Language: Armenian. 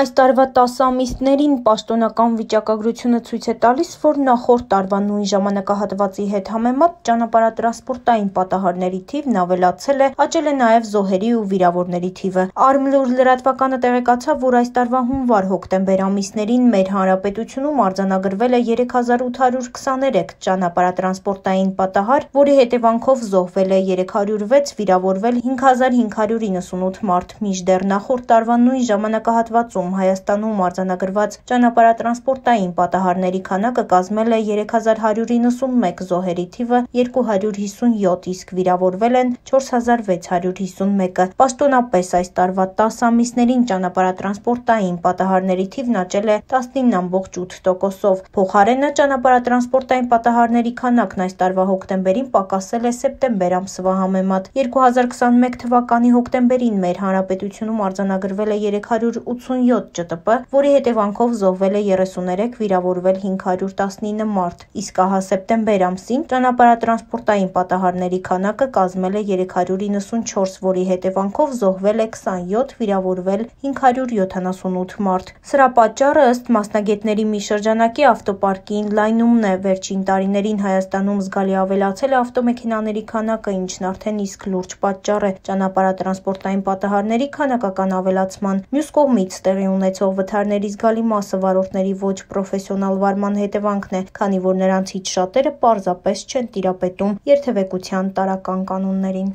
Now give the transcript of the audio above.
Այս տարվա 10 ամիսներին պաշտոնական վիճակագրությունը ցույց է տալիս, որ նախորդ տարվա նույն ժամանակահատվածի հետ համեմատ ճանապարհատրանսպորտային պատահարների թիվն ավելացել է, աճել է նաև զոհերի ու վիրավորների թիվը։ Արմլուր լրատվականը տեղեկացավ, որ այս տարվա հունվար-հոկտեմբեր ամիսներին մեր հանրապետությունում արձանագրվել է 3823 ճանապարհատրանսպորտային պատահար, որի հետևանքով զոհվել է 306, վիրավորվել 5598 մարդ, մինչդեռ նախորդ տարվա նույն ժամանակահատվածում տարում Հայաստանում արձանագրված ճանապարհատրանսպորտային պատահարների քանակը կազմել է 3191, զոհերի թիվը 257, իսկ վիրավորվել են 4651-ը։ Պաշտոնապես այս տարվա 10 ամիսներին ճանապարհատրանսպորտային պատահարների թիվն աճել է 19.8%-ով։ Փոխարենը ճանապարհատրանսպորտային պատահարների քանակն այս տարվա հոկտեմբերին պակասել է սեպտեմբեր ամսվա համեմատ։ 2021 թվականի հոկտեմբերին մեր հանրապետությունում արձանագրվել է 387 7 ՃՏՊ, որի հետևանքով զոհվել է 33, վիրավորվել 519 մարդ, իսկ ահա սեպտեմբեր ամսին ճանապարհատրանսպորտային պատահարների քանակը կազմել է 394, որի հետևանքով զոհվել է 27, վիրավորվել 578 մարդ։ Սրա պատճառը ըստ մասնագետների մի շրջանակի ավտոպարկի լայնումն է։ Վերջին տարիներին Հայաստանում զգալի ավելացել է ավտոմեքենաների քանակը, ինչն արդեն իսկ լուրջ պատճառ է ճանապարհատրանսպորտային պատահարների քանակական ավելացման։ Մյուս կողմից, տեղի տեղի ունեցող վթարների զգալի մասը վարորդների ոչ պրոֆեսիոնալ վարման հետևանքն է, քանի որ նրանցից շատերը պարզապես չեն տիրապետում երթևեկության տարական կանոններին։